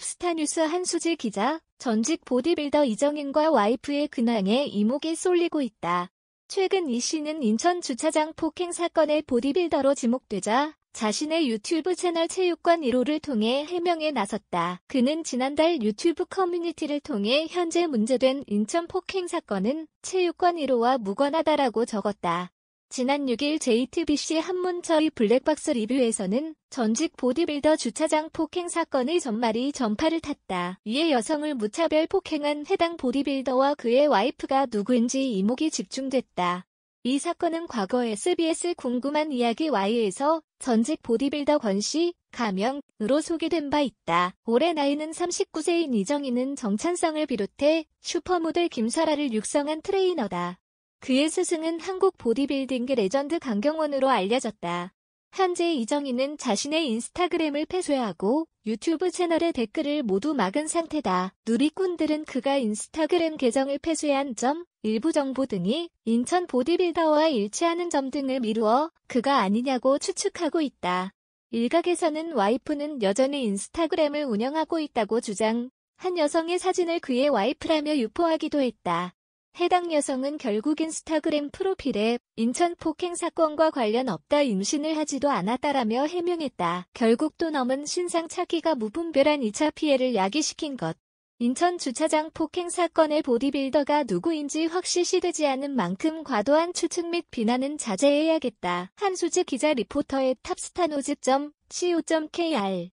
톱스타뉴스 한수지 기자, 전직 보디빌더 이정인과 와이프의 근황에 이목이 쏠리고 있다. 최근 이 씨는 인천 주차장 폭행 사건의 보디빌더로 지목되자 자신의 유튜브 채널 체육관 1호를 통해 해명에 나섰다. 그는 지난달 유튜브 커뮤니티를 통해 현재 문제된 인천 폭행 사건은 체육관 1호와 무관하다라고 적었다. 지난 6일 JTBC 한문처의 블랙박스 리뷰에서는 전직 보디빌더 주차장 폭행 사건의 전말이 전파를 탔다. 위에 여성을 무차별 폭행한 해당 보디빌더와 그의 와이프가 누구인지 이목이 집중됐다. 이 사건은 과거 SBS 궁금한 이야기 Y에서 전직 보디빌더 권씨, 가명으로 소개된 바 있다. 올해 나이는 39세인 이정희는 정찬성을 비롯해 슈퍼모델 김사라를 육성한 트레이너다. 그의 스승은 한국 보디빌딩계 레전드 강경원으로 알려졌다. 현재 이정희는 자신의 인스타그램을 폐쇄하고 유튜브 채널의 댓글을 모두 막은 상태다. 누리꾼들은 그가 인스타그램 계정을 폐쇄한 점, 일부 정보 등이 인천 보디빌더와 일치하는 점 등을 미루어 그가 아니냐고 추측하고 있다. 일각에서는 와이프는 여전히 인스타그램을 운영하고 있다고 주장, 한 여성의 사진을 그의 와이프라며 유포하기도 했다. 해당 여성은 결국 인스타그램 프로필에 인천 폭행 사건과 관련 없다 임신을 하지도 않았다라며 해명했다. 결국 또 넘은 신상 차기가 무분별한 2차 피해를 야기시킨 것. 인천 주차장 폭행 사건의 보디빌더가 누구인지 확실시 되지 않은 만큼 과도한 추측 및 비난은 자제해야겠다. 한수지 기자 리포터의 탑스타노즈.co.kr